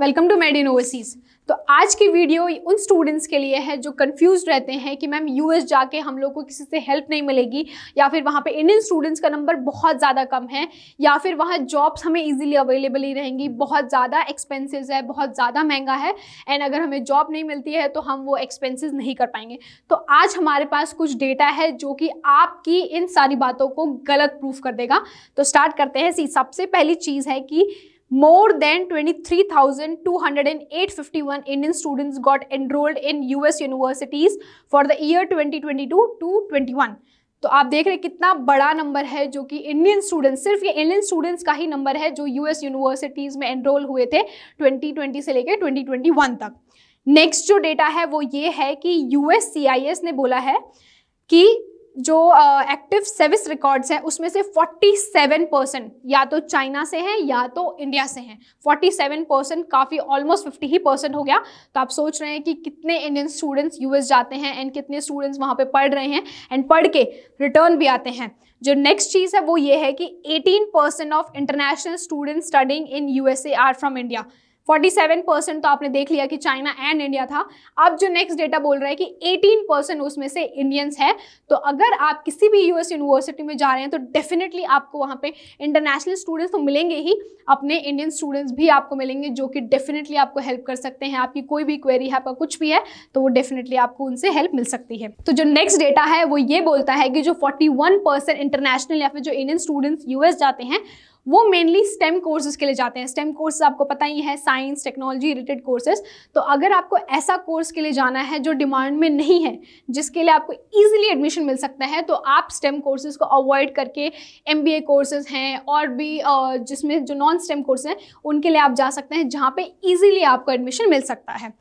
Welcome to Meridean Overseas तो आज की वीडियो उन स्टूडेंट्स के लिए है जो कंफ्यूज रहते हैं कि मैम यूएस जाके हम लोग को किसी से हेल्प नहीं मिलेगी या फिर वहाँ पे इंडियन स्टूडेंट्स का नंबर बहुत ज़्यादा कम है या फिर वहाँ जॉब्स हमें इजीली अवेलेबल ही रहेंगी बहुत ज़्यादा एक्सपेंसिज है बहुत ज़्यादा महंगा है एंड अगर हमें जॉब नहीं मिलती है तो हम वो एक्सपेंसेस नहीं कर पाएंगे तो आज हमारे पास कुछ डेटा है जो कि आपकी इन सारी बातों को गलत प्रूफ कर देगा तो स्टार्ट करते हैं सबसे पहली चीज़ है कि more than enrolled Indian students got enrolled in US universities for the year 2022 to 21. तो आप देख रहे हैं कितना बड़ा नंबर है जो कि इंडियन स्टूडेंट्स सिर्फ ये इंडियन स्टूडेंट्स का ही नंबर है जो यूएस यूनिवर्सिटीज़ में एनरोल हुए थे 2020 से लेकर 2021 तक नेक्स्ट जो डेटा है वो ये है कि यूएस ने बोला है कि जो एक्टिव सर्विस रिकॉर्ड्स हैं उसमें से 47 परसेंट या तो चाइना से हैं या तो इंडिया से हैं 47 परसेंट काफ़ी ऑलमोस्ट 50 ही परसेंट हो गया तो आप सोच रहे हैं कि कितने इंडियन स्टूडेंट्स यूएस जाते हैं एंड कितने स्टूडेंट्स वहाँ पे पढ़ रहे हैं एंड पढ़ के रिटर्न भी आते हैं जो नेक्स्ट चीज़ है वो ये है कि eighteen percent of international students studying in U R from India 47 percent तो आपने देख लिया कि चाइना एंड इंडिया था अब जो नेक्स्ट डेटा बोल रहा है कि 18 परसेंट उसमें से इंडियंस है तो अगर आप किसी भी यूएस यूनिवर्सिटी में जा रहे हैं तो डेफिनेटली आपको वहां पे इंटरनेशनल स्टूडेंट्स तो मिलेंगे ही अपने इंडियन स्टूडेंट्स भी आपको मिलेंगे जो कि डेफिनेटली आपको हेल्प कर सकते हैं आपकी कोई भी क्वेरी है आपका कुछ भी है तो वो डेफिनेटली आपको उनसे हेल्प मिल सकती है तो जो नेक्स्ट डेटा है वो ये बोलता है कि जो फोर्टी इंटरनेशनल या फिर जो इंडियन स्टूडेंट्स यूएस जाते हैं वो मेनली स्टेम कोर्सेज के लिए जाते हैं स्टेम कोर्सेज आपको पता ही है साइंस टेक्नोलॉजी रिलेटेड कोर्सेज तो अगर आपको ऐसा कोर्स के लिए जाना है जो डिमांड में नहीं है जिसके लिए आपको ईजिली एडमिशन मिल सकता है तो आप स्टेम कोर्सेज को अवॉइड करके एम बी ए कोर्सेज हैं और भी जिसमें जो नॉन स्टेम कोर्स हैं उनके लिए आप जा सकते हैं जहाँ पर ईजिली आपको एडमिशन मिल सकता है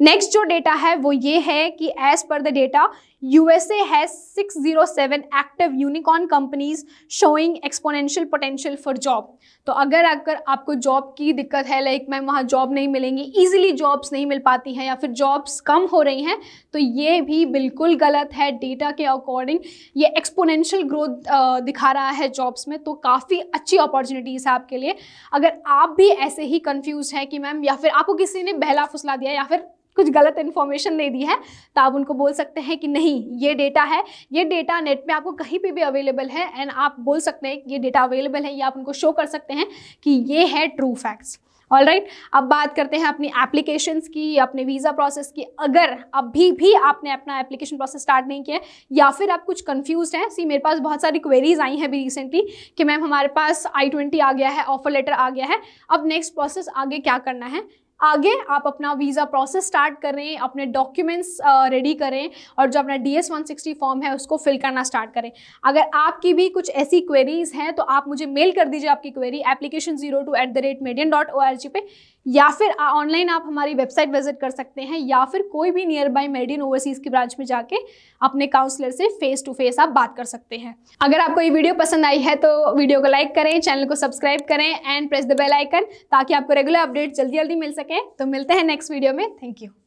नेक्स्ट जो डेटा है वो ये है कि as per the data USA has 607 active unicorn companies showing exponential potential for job तो अगर अगर आपको जॉब की दिक्कत है लाइक मैम वहाँ जॉब नहीं मिलेंगी ईजिली जॉब्स नहीं मिल पाती हैं या फिर जॉब्स कम हो रही हैं तो ये भी बिल्कुल गलत है डेटा के अकॉर्डिंग ये एक्सपोनेंशियल ग्रोथ दिखा रहा है जॉब्स में तो काफ़ी अच्छी अपॉर्चुनिटीज़ है आपके लिए अगर आप भी ऐसे ही कन्फ्यूज़ हैं कि मैम या फिर आपको किसी ने बहला फुसला दिया या फिर कुछ गलत इन्फॉर्मेशन दे दी है तो आप उनको बोल सकते हैं कि नहीं ये डेटा है ये डेटा नेट में आपको कहीं पर भी अवेलेबल है एंड आप बोल सकते हैं ये डेटा अवेलेबल है या आप उनको शो कर सकते हैं कि ये है ट्रू फैक्ट्स ऑल राइट अब बात करते हैं अपनी एप्लीकेशन की अपने वीज़ा प्रोसेस की अगर अभी भी आपने अपना एप्लीकेशन प्रोसेस स्टार्ट नहीं किया या फिर आप कुछ कन्फ्यूज हैं सी मेरे पास बहुत सारी क्वेरीज आई हैं अभी रिसेंटली कि मैम हमारे पास आई ट्वेंटी आ गया है ऑफर लेटर आ गया है अब नेक्स्ट प्रोसेस आगे क्या करना है आगे आप अपना वीज़ा प्रोसेस स्टार्ट करें अपने डॉक्यूमेंट्स रेडी करें और जो अपना D S one sixty form है उसको फिल करना स्टार्ट करें अगर आपकी भी कुछ ऐसी क्वेरीज हैं तो आप मुझे मेल कर दीजिए आपकी query application zero two at the rate Meridean dot O R G पे या फिर ऑनलाइन आप हमारी वेबसाइट विजिट कर सकते हैं या फिर कोई भी नियर बाई मेडिन ओवरसीज़ की ब्रांच में जाके अपने काउंसलर से फेस टू फेस आप बात कर सकते हैं अगर आपको ये वीडियो पसंद आई है तो वीडियो को लाइक करें चैनल को सब्सक्राइब करें and press the bell icon ताकि आपको रेगुलर अपडेट जल्दी जल्दी मिल सके तो मिलते हैं नेक्स्ट वीडियो में थैंक यू